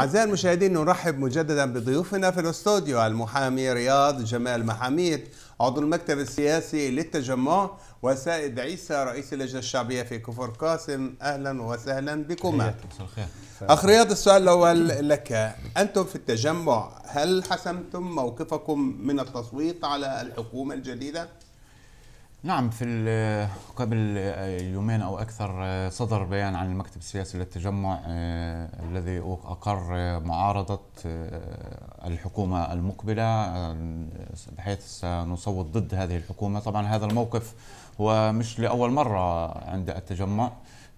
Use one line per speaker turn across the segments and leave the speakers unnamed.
أعزائي المشاهدين نرحب مجددا بضيوفنا في الاستوديو المحامي رياض جمال محاميد عضو المكتب السياسي للتجمع وسائد عيسى رئيس اللجنة الشعبية في كفر قاسم أهلا وسهلا بكما أخ رياض السؤال الأول لك أنتم في التجمع هل حسمتم موقفكم من التصويت على الحكومة الجديدة؟
نعم في قبل يومين او اكثر آه، صدر بيان عن المكتب السياسي للتجمع آه، الذي اقر آه، معارضه الحكومه المقبله بحيث سنصوت ضد هذه الحكومه، طبعا هذا الموقف هو مش لاول مره عند التجمع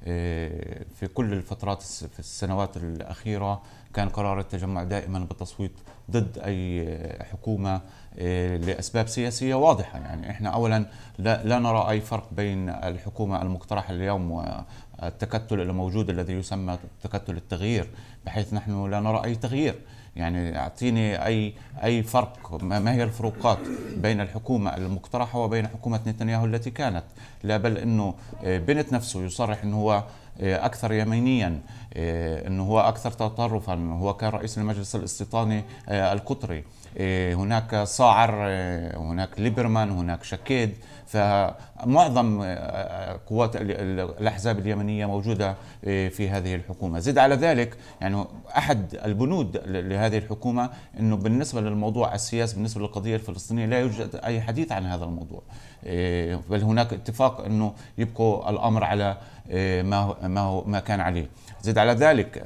آه، في كل الفترات في السنوات الأخيرة كان قرار التجمع دائما بالتصويت ضد أي حكومة آه، لأسباب سياسية واضحة يعني إحنا أولا لا, لا نرى أي فرق بين الحكومة المقترحة اليوم والتكتل الموجود الذي يسمى تكتل التغيير بحيث نحن لا نرى أي تغيير يعني اعطيني اي اي فرق ما هي الفروقات بين الحكومه المقترحه وبين حكومه نتنياهو التي كانت لا بل انه آه، بنت نفسه يصرح انه هو آه، اكثر يمينيا آه، انه هو اكثر تطرفا هو كان رئيس المجلس الاستيطاني القطري هناك صاعر هناك ليبرمان هناك شكيد فمعظم قوات الاحزاب اليمنيه موجوده في هذه الحكومه زد على ذلك يعني احد البنود لهذه الحكومه انه بالنسبه للموضوع السياسي بالنسبه للقضيه الفلسطينيه لا يوجد اي حديث عن هذا الموضوع إيه، بل هناك اتفاق انه يبقوا الامر على إيه، ما ما هو ما كان عليه زد على ذلك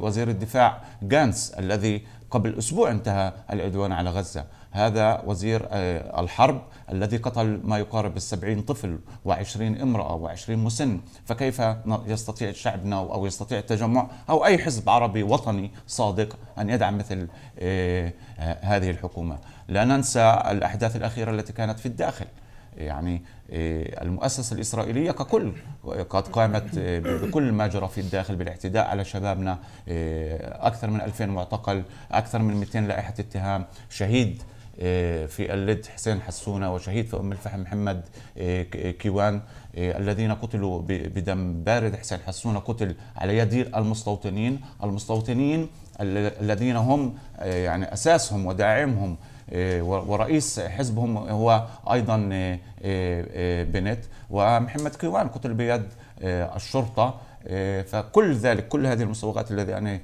وزير الدفاع جانس الذي قبل اسبوع انتهى العدوان على غزه هذا وزير إيه، الحرب الذي قتل ما يقارب السبعين طفل وعشرين امرأة وعشرين مسن فكيف يستطيع شعبنا أو يستطيع التجمع أو أي حزب عربي وطني صادق أن يدعم مثل هذه الحكومة لا ننسى الأحداث الأخيرة التي كانت في الداخل يعني إيه, المؤسسة الإسرائيلية ككل قد قامت إيه, بكل ما جرى في الداخل بالاعتداء على شبابنا إيه, أكثر من 2000 معتقل أكثر من 200 لائحة اتهام شهيد في اللد حسين حسونة وشهيد في أم الفحم محمد كيوان الذين قتلوا بدم بارد حسين حسونة قتل على يد المستوطنين المستوطنين الذين هم يعني أساسهم وداعمهم إيه، ورئيس حزبهم هو ايضا إيه، إيه، بنت ومحمد كيوان قتل بيد الشرطه فكل ذلك كل هذه المسوغات التي انا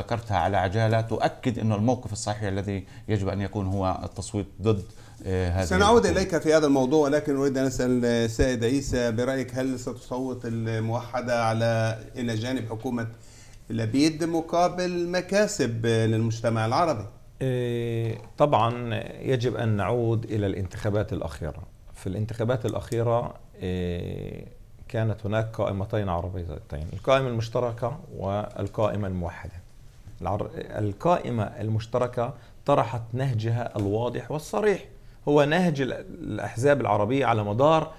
ذكرتها على عجاله تؤكد ان الموقف الصحيح الذي يجب ان يكون هو التصويت ضد هذه سنعود اليك
في هذا الموضوع ولكن اريد ان اسال السيد عيسى برايك هل ستصوت الموحده على الى جانب حكومه لبيد مقابل مكاسب للمجتمع العربي؟
آه، طبعا يجب ان نعود الى الانتخابات الاخيره في الانتخابات الاخيره آه، كانت هناك قائمتين عربيتين القائمه المشتركه والقائمه الموحده القائمه المشتركه طرحت نهجها الواضح والصريح هو نهج الاحزاب العربيه على مدار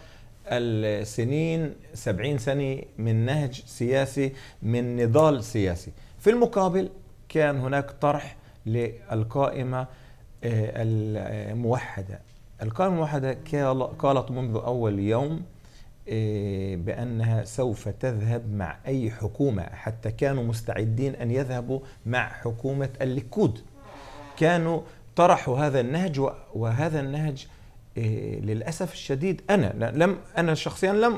السنين 70 سنه من نهج سياسي من نضال سياسي في المقابل كان هناك طرح للقائمة آه، الموحدة القائمة الموحدة قالت منذ أول يوم آه، بأنها سوف تذهب مع أي حكومة حتى كانوا مستعدين أن يذهبوا مع حكومة الليكود كانوا طرحوا هذا النهج وهذا النهج آه، للأسف الشديد أنا لم أنا شخصيا لم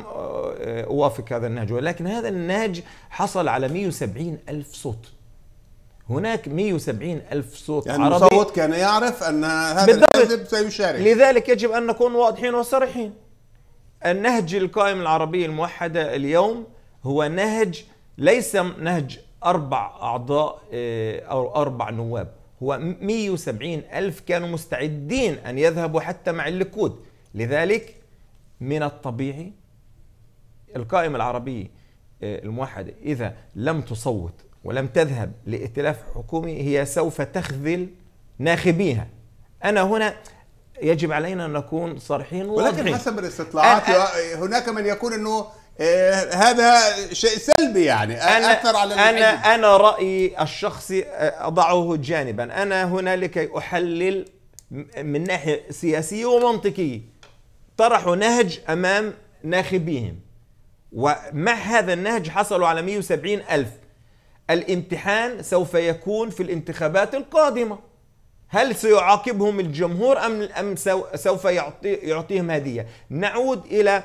أوافق هذا النهج ولكن هذا النهج حصل على 170 ألف صوت هناك 170 ألف صوت يعني عربي المصوت كان يعرف
أن هذا الحزب سيشارك
لذلك يجب أن نكون واضحين وصريحين النهج القائم العربية الموحدة اليوم هو نهج ليس نهج أربع أعضاء آه، أو أربع نواب هو 170 ألف كانوا مستعدين أن يذهبوا حتى مع الليكود لذلك من الطبيعي القائمة العربية آه، الموحدة إذا لم تصوت ولم تذهب لائتلاف حكومي هي سوف تخذل ناخبيها أنا هنا يجب علينا أن نكون صريحين ولكن حسب
الاستطلاعات هناك من يقول أنه آه،
هذا شيء سلبي يعني آه، أنا أثر على أنا أنا رأيي الشخصي آه، أضعه جانبا أنا هنا لكي أحلل من ناحية سياسية ومنطقية طرحوا نهج أمام ناخبيهم ومع هذا النهج حصلوا على 170 ألف الامتحان سوف يكون في الانتخابات القادمة هل سيعاقبهم الجمهور أم أم سوف يعطي يعطيهم هدية؟ نعود إلى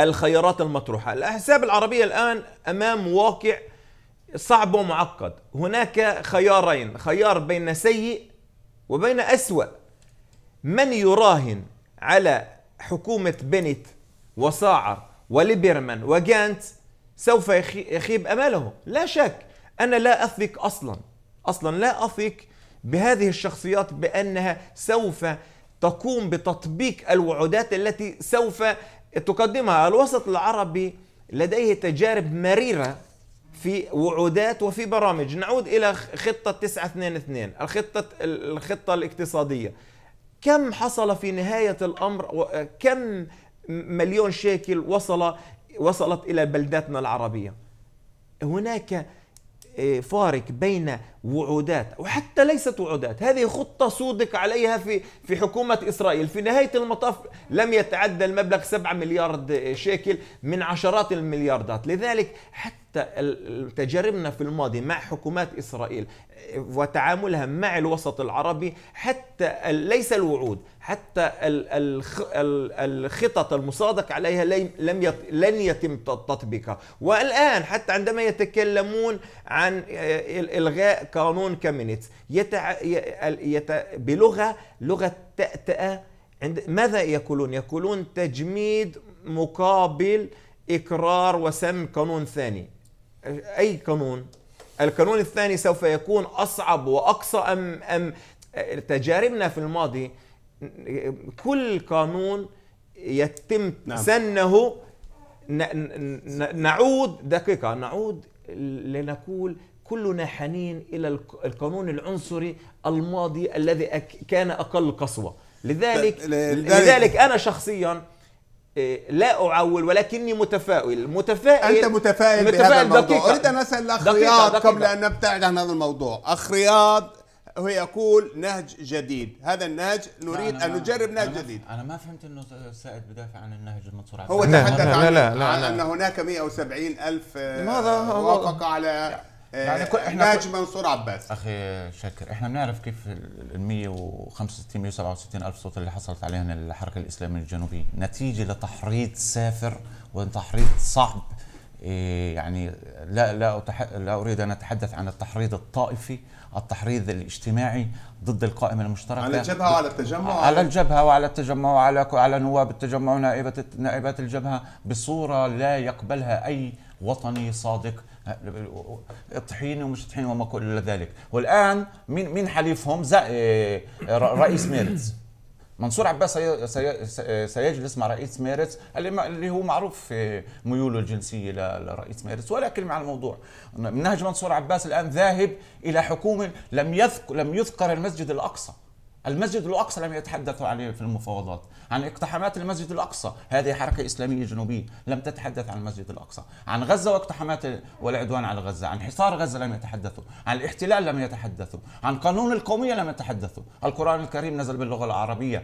الخيارات المطروحة، الأحزاب العربية الآن أمام واقع صعب ومعقد، هناك خيارين، خيار بين سيء وبين أسوأ. من يراهن على حكومة بنت وصاعر وليبرمان وجانت سوف يخيب اماله لا شك انا لا اثق اصلا اصلا لا اثق بهذه الشخصيات بانها سوف تقوم بتطبيق الوعودات التي سوف تقدمها الوسط العربي لديه تجارب مريره في وعودات وفي برامج نعود الى خطه 922 الخطه الخطه الاقتصاديه كم حصل في نهايه الامر كم مليون شيكل وصل وصلت إلى بلداتنا العربية هناك آه، فارق بين وعودات وحتى ليست وعودات هذه خطة صودق عليها في في حكومة إسرائيل في نهاية المطاف لم يتعدى المبلغ 7 مليار آه، شيكل من عشرات الملياردات لذلك حتى تجاربنا في الماضي مع حكومات إسرائيل آه، وتعاملها مع الوسط العربي حتى ليس الوعود حتى الخطط المصادق عليها لم لن يتم تطبيقها والآن حتى عندما يتكلمون عن آه، إلغاء قانون كامينيتس يتع... يت... بلغة لغة تأتأة عند ماذا يقولون؟ يقولون تجميد مقابل إقرار وسم قانون ثاني اي قانون القانون الثاني سوف يكون اصعب واقصى ام ام تجاربنا في الماضي كل قانون يتم نعم. سنه نعود دقيقه نعود لنقول كلنا حنين الى القانون العنصري الماضي الذي كان اقل قسوه لذلك لذلك انا شخصيا إيه، لا اعول ولكني متفائل متفائل انت متفائل, متفائل بهذا الموضوع دقيقة. اريد
ان اسال الاخ رياض قبل ان
نبتعد عن هذا
الموضوع اخ رياض هو يقول نهج جديد هذا النهج نريد ان
نجرب نهج أنا جديد انا ما فهمت انه السائد بدافع عن النهج المنصور هو تحدث عن, لا لا لا عن ان هناك 170 الف آه، وافق
على يعني يعني احنا ناجي
منصور عباس اخي شاكر احنا بنعرف كيف ال 165 167 الف صوت اللي حصلت عليهم الحركه الاسلاميه الجنوبيه نتيجه لتحريض سافر وتحريض صعب إيه، يعني لا لا لا اريد ان اتحدث عن التحريض الطائفي، التحريض الاجتماعي ضد القائمه المشتركه على الجبهه وعلى التجمع على الجبهه وعلى التجمع وعلى على نواب التجمع ونائبه نائبات الجبهه بصوره لا يقبلها اي وطني صادق طحين ومش طحين وما كل ذلك والان مين مين حليفهم إيه، إيه، رئيس ميرتز منصور عباس سيجلس مع رئيس ميرتس اللي هو معروف ميوله الجنسيه لرئيس ميرتس ولا كلمه على الموضوع منهج منصور عباس الان ذاهب الى حكومه لم يذكر لم يذكر المسجد الاقصى المسجد الأقصى لم يتحدثوا عليه في المفاوضات عن اقتحامات المسجد الأقصى هذه حركة إسلامية جنوبية لم تتحدث عن المسجد الأقصى عن غزة واقتحامات والعدوان على غزة عن حصار غزة لم يتحدثوا عن الاحتلال لم يتحدثوا عن قانون القومية لم يتحدثوا القرآن الكريم نزل باللغة العربية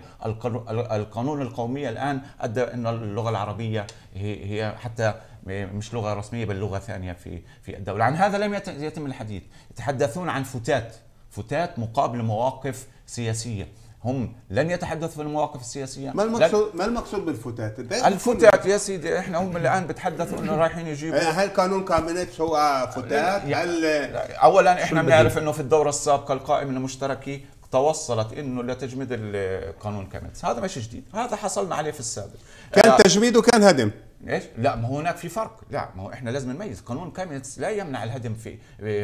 القانون القومية الآن أدى أن اللغة العربية هي حتى مش لغة رسمية بل لغة ثانية في في الدولة عن هذا لم يتم الحديث يتحدثون عن فتات فتات مقابل مواقف سياسيه هم لن يتحدثوا في المواقف السياسيه ما المقصود
ما المقصود بالفتات الفتات
يا سيدي احنا هم الان بتحدثوا انه رايحين يجيبوا إيه،
هل قانون كامينيتس هو فتات
هل اولا احنا بنعرف انه في الدوره السابقه القائمه المشتركه توصلت انه لتجميد القانون كامنتس هذا مش جديد هذا حصلنا عليه في السابق كان آه، تجميد وكان هدم ايش؟ لا ما هو هناك في فرق، لا ما هو احنا لازم نميز، قانون كامنتس لا يمنع الهدم في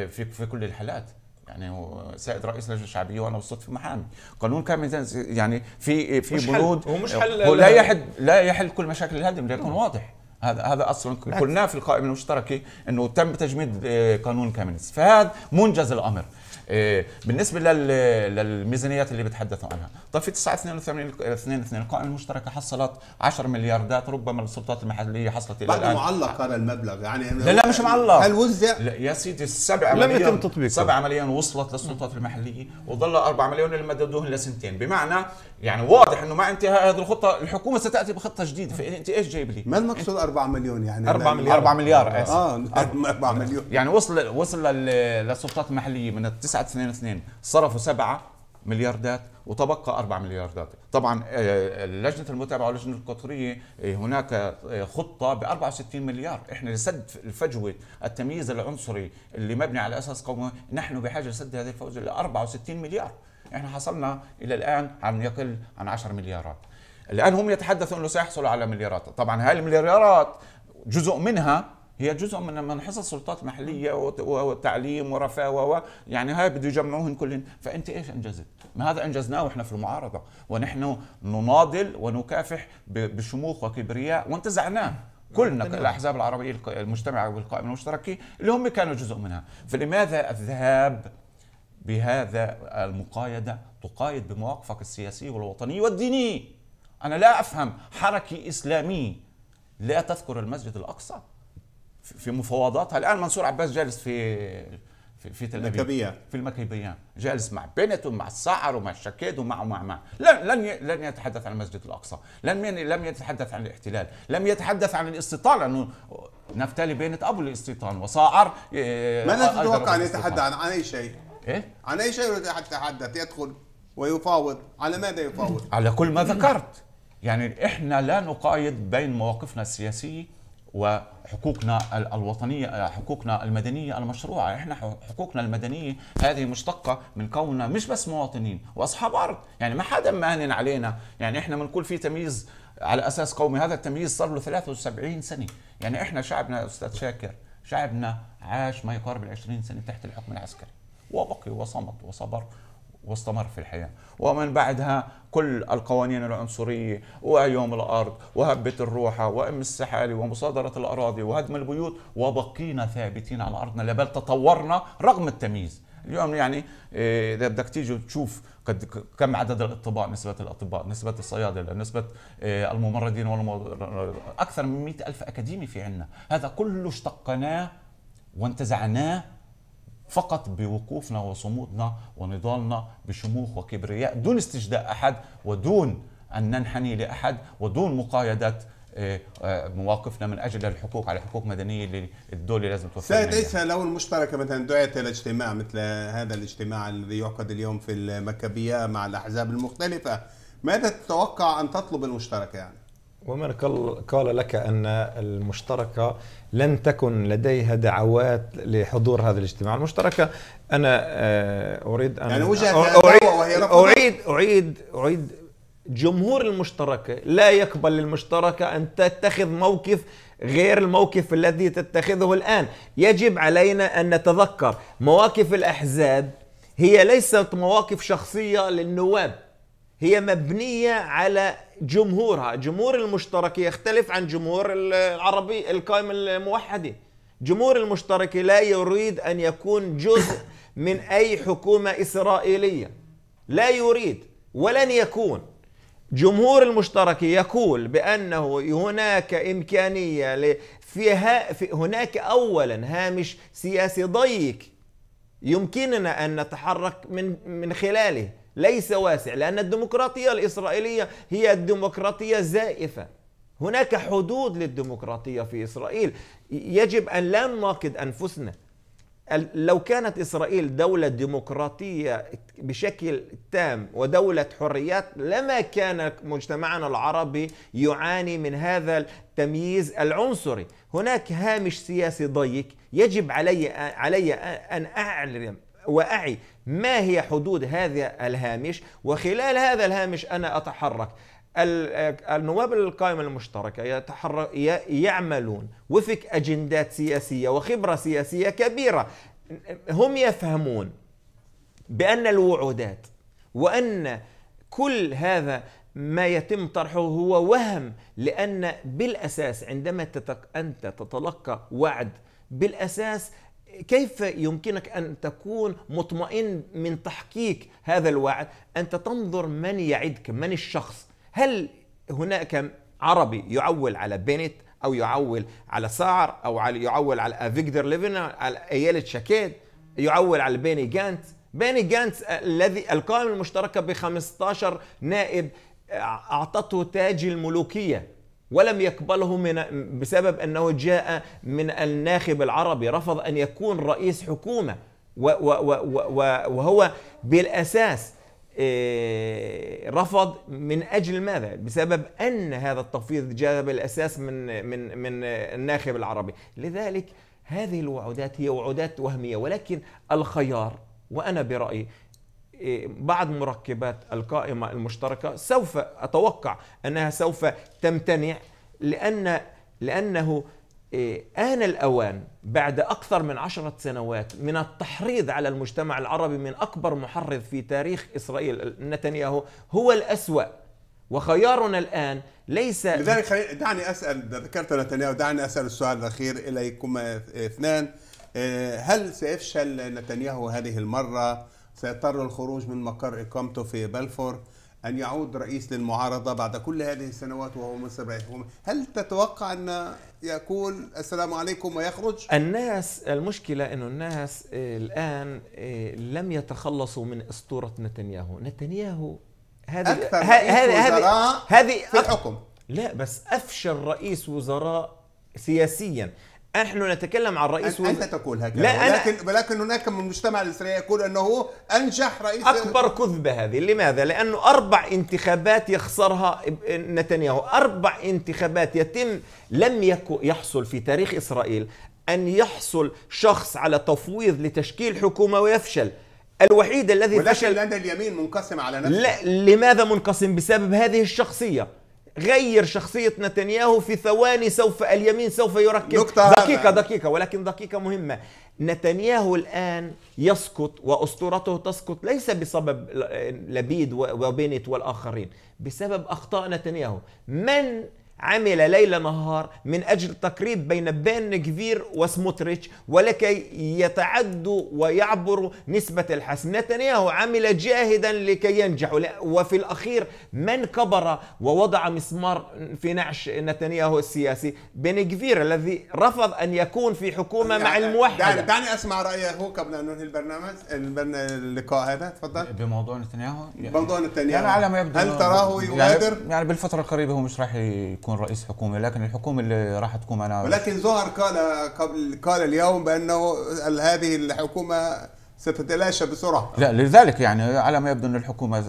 في, في كل الحالات، يعني هو سائد رئيس لجنه شعبيه وانا بالصدفه في محامي قانون كامل يعني في في مش بنود هو مش حل هو لا يحل لا يحل كل مشاكل الهدم ليكون نعم. واضح هذا هذا اصلا قلناه في القائمه المشتركه انه تم تجميد قانون كامينز فهذا منجز الامر إيه، بالنسبه للميزانيات اللي بتحدثوا عنها طب في 982 22 القائمه المشتركه حصلت 10 مليارات ربما السلطات المحليه حصلت الى الان
معلق هذا المبلغ يعني لا لا مش معلق هل
وزع يا سيدي السبع لم يتم تطبيقه 7 مليون وصلت للسلطات المحليه وظل 4 مليون اللي مددوه لسنتين بمعنى يعني واضح انه مع انتهاء هذه الخطه الحكومه ستاتي بخطه جديده فانت ايش جايب لي؟
ما المقصود 4 مليون يعني 4 مليار 4 مليار اه
4 مليون يعني وصل وصل للسلطات المحليه من 9 ساعة 2 2 صرفوا 7 ملياردات وتبقى 4 ملياردات طبعا آه، آه، لجنة المتابعة واللجنة القطرية آه، هناك خطة ب 64 مليار احنا لسد الفجوة التمييز العنصري اللي مبني على أساس قومي نحن بحاجة لسد هذه الفجوة ل 64 مليار احنا حصلنا إلى الآن عن يقل عن 10 مليارات الآن هم يتحدثوا أنه سيحصلوا على مليارات طبعا هاي المليارات جزء منها هي جزء من من حصص سلطات محليه وتعليم ورفاه يعني هاي بده يجمعوهن كلهم فانت ايش انجزت؟ ما هذا انجزناه واحنا في المعارضه ونحن نناضل ونكافح بشموخ وكبرياء وانتزعناه كلنا نعم. الاحزاب العربيه المجتمعه والقائمه المشتركه اللي هم كانوا جزء منها فلماذا الذهاب بهذا المقايده تقايد بمواقفك السياسيه والوطنيه والدينيه انا لا افهم حركه اسلاميه لا تذكر المسجد الاقصى في مفاوضاتها الان منصور عباس جالس في في في تل في المكيبية جالس مع بنت ومع السعر ومع الشكيد ومع ومع مع لن لن لن يتحدث عن المسجد الاقصى لم لم يتحدث عن الاحتلال لم يتحدث عن الاستيطان لانه نفتالي بنت ابو الاستيطان وسعر آه، ماذا تتوقع ان يتحدث عن, عن اي شيء؟ ايه؟
عن اي شيء يتحدث يدخل ويفاوض على ماذا يفاوض؟
على كل ما ذكرت يعني احنا لا نقايض بين مواقفنا السياسيه وحقوقنا الوطنية آه، حقوقنا المدنية المشروعة إحنا حقوقنا المدنية هذه مشتقة من كوننا مش بس مواطنين وأصحاب أرض يعني ما حدا مانن علينا يعني إحنا بنقول في تمييز على أساس قومي هذا التمييز صار له 73 سنة يعني إحنا شعبنا أستاذ شاكر شعبنا عاش ما يقارب ال 20 سنة تحت الحكم العسكري وبقي وصمت وصبر واستمر في الحياة ومن بعدها كل القوانين العنصرية ويوم الأرض وهبة الروحة وأم السحالي ومصادرة الأراضي وهدم البيوت وبقينا ثابتين على أرضنا بل تطورنا رغم التمييز اليوم يعني إيه، اذا بدك تيجي تشوف قد كم عدد الاطباء نسبه الاطباء نسبه الصيادله نسبه إيه، الممرضين اكثر من مئة ألف اكاديمي في عندنا هذا كله اشتقناه وانتزعناه فقط بوقوفنا وصمودنا ونضالنا بشموخ وكبرياء دون استجداء احد ودون ان ننحني لاحد ودون مقايده آه، آه، مواقفنا من اجل الحقوق على حقوق مدنيه اللي الدوله لازم توفر سيد عيسى
لو المشتركه مثلا دعيت الى اجتماع مثل هذا الاجتماع الذي يعقد اليوم في المكبيه مع الاحزاب المختلفه ماذا تتوقع ان تطلب المشتركه يعني؟
ومن قال لك أن المشتركة لن تكن لديها دعوات لحضور هذا الاجتماع المشتركة أنا آه، أريد أن يعني أعيد, أريد, اعيد اعيد أعيد جمهور المشتركة لا يقبل المشتركة أن تتخذ موقف غير الموقف الذي تتخذه الآن يجب علينا أن نتذكر مواقف الأحزاب هي ليست مواقف شخصية للنواب هي مبنية على جمهورها جمهور المشترك يختلف عن جمهور العربي القائمة الموحدة جمهور المشترك لا يريد أن يكون جزء من أي حكومة إسرائيلية لا يريد ولن يكون جمهور المشترك يقول بأنه هناك إمكانية فيها في هناك أولا هامش سياسي ضيق يمكننا أن نتحرك من من خلاله ليس واسع لأن الديمقراطية الإسرائيلية هي الديمقراطية زائفة هناك حدود للديمقراطية في إسرائيل يجب أن لا نناقض أنفسنا لو كانت إسرائيل دولة ديمقراطية بشكل تام ودولة حريات لما كان مجتمعنا العربي يعاني من هذا التمييز العنصري هناك هامش سياسي ضيق يجب علي, علي أن أعلم وأعي ما هي حدود هذا الهامش وخلال هذا الهامش أنا أتحرك النواب القائمة المشتركة يتحرك يعملون وفق أجندات سياسية وخبرة سياسية كبيرة هم يفهمون بأن الوعودات وأن كل هذا ما يتم طرحه هو وهم لأن بالأساس عندما أنت تتلقى وعد بالأساس كيف يمكنك ان تكون مطمئن من تحقيق هذا الوعد؟ انت تنظر من يعدك، من الشخص؟ هل هناك عربي يعول على بنت او يعول على سعر او على يعول على افيجدر ليفن على ايالة شاكيد يعول على بيني جانت بيني جانت الذي القائمة المشتركة ب 15 نائب أعطته تاج الملوكية ولم يقبله من بسبب انه جاء من الناخب العربي رفض ان يكون رئيس حكومه وهو بالاساس آه، رفض من اجل ماذا؟ بسبب ان هذا التفويض جاء بالاساس من من من الناخب العربي، لذلك هذه الوعودات هي وعودات وهميه ولكن الخيار وانا برايي بعض مركبات القائمة المشتركة سوف أتوقع أنها سوف تمتنع لأن لأنه آه، آن الأوان بعد أكثر من عشرة سنوات من التحريض على المجتمع العربي من أكبر محرض في تاريخ إسرائيل نتنياهو هو الأسوأ وخيارنا الآن ليس لذلك
دعني أسأل ذكرت نتنياهو دعني أسأل السؤال الأخير إليكم اثنان آه، هل سيفشل نتنياهو هذه المرة سيضطر الخروج من مقر إقامته في بلفور أن يعود رئيس للمعارضة بعد كل هذه السنوات وهو من سبع هل تتوقع أن يقول السلام عليكم ويخرج؟
الناس المشكلة أنه الناس الآن إيه، لم يتخلصوا من أسطورة نتنياهو نتنياهو هذه أكثر رئيس وزراء في الحكم لا بس أفشل رئيس وزراء سياسيا نحن نتكلم عن رئيس أنت تقول هكذا لا ولكن, أنا ولكن هناك من المجتمع الإسرائيلي يقول أنه أنجح رئيس أكبر كذبة هذه لماذا؟ لأنه أربع انتخابات يخسرها نتنياهو أربع انتخابات يتم لم يحصل في تاريخ إسرائيل أن يحصل شخص على تفويض لتشكيل حكومة ويفشل الوحيد الذي ولكن فشل لدى اليمين منقسم على نفسه لا لماذا منقسم بسبب هذه الشخصية غير شخصية نتنياهو في ثواني سوف اليمين سوف يركز دقيقة دقيقة ولكن دقيقة مهمة نتنياهو الآن يسقط وأسطورته تسقط ليس بسبب لبيد وبينت والآخرين بسبب أخطاء نتنياهو من عمل ليل نهار من أجل تقريب بين بن كفير وسموتريتش ولكي يتعدوا ويعبروا نسبة الحسم نتنياهو عمل جاهدا لكي ينجح وفي الأخير من كبر ووضع مسمار في نعش نتنياهو السياسي بن كفير الذي رفض أن يكون في حكومة يعني مع الموحدة دعني, دعني
أسمع رأيه قبل أن ننهي البرنامج اللقاء هذا تفضل بموضوع نتنياهو يعني بموضوع نتنياهو يعني على ما يبدو هل تراه يغادر
يعني, يعني بالفترة القريبة هو مش راح يكون تكون رئيس حكومه لكن الحكومه اللي راح تكون انا ولكن
زهر قال قبل قال اليوم بانه هذه الحكومه ستتلاشى بسرعه
لا لذلك يعني على ما يبدو ان الحكومه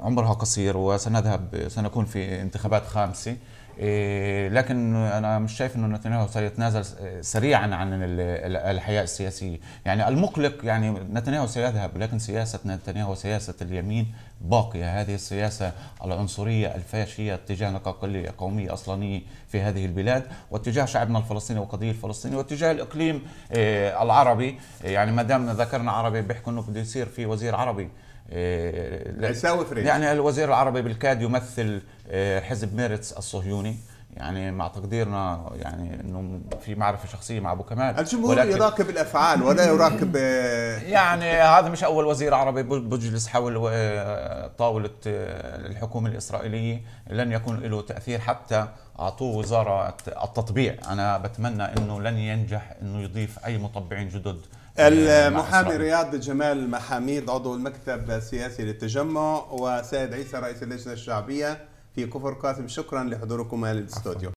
عمرها قصير وسنذهب سنكون في انتخابات خامسه إيه، لكن انا مش شايف انه نتنياهو سيتنازل آه، سريعا عن الحياه السياسيه، يعني المقلق يعني نتنياهو سيذهب لكن سياسه نتنياهو سياسه اليمين باقيه، هذه السياسه العنصريه الفاشيه اتجاه اقليه قوميه اصلانيه في هذه البلاد واتجاه شعبنا الفلسطيني والقضيه الفلسطينيه واتجاه الاقليم آه، العربي، يعني ما دام ذكرنا عربي بيحكوا انه بده يصير في وزير عربي عساوي آه، فريد يعني الوزير العربي بالكاد يمثل آه، حزب ميرتس الصهيوني يعني مع تقديرنا يعني انه في معرفه شخصيه مع ابو كمال الجمهور يراقب
الافعال ولا يراقب آه،
يعني هذا مش اول وزير عربي بجلس حول طاوله الحكومه الاسرائيليه لن يكون له تاثير حتى اعطوه وزاره التطبيع انا بتمنى انه لن ينجح انه يضيف اي مطبعين جدد المحامي
رياض جمال محاميد عضو المكتب السياسي للتجمع وسيد عيسى رئيس اللجنه الشعبيه في كفر قاسم شكرا لحضوركم للاستوديو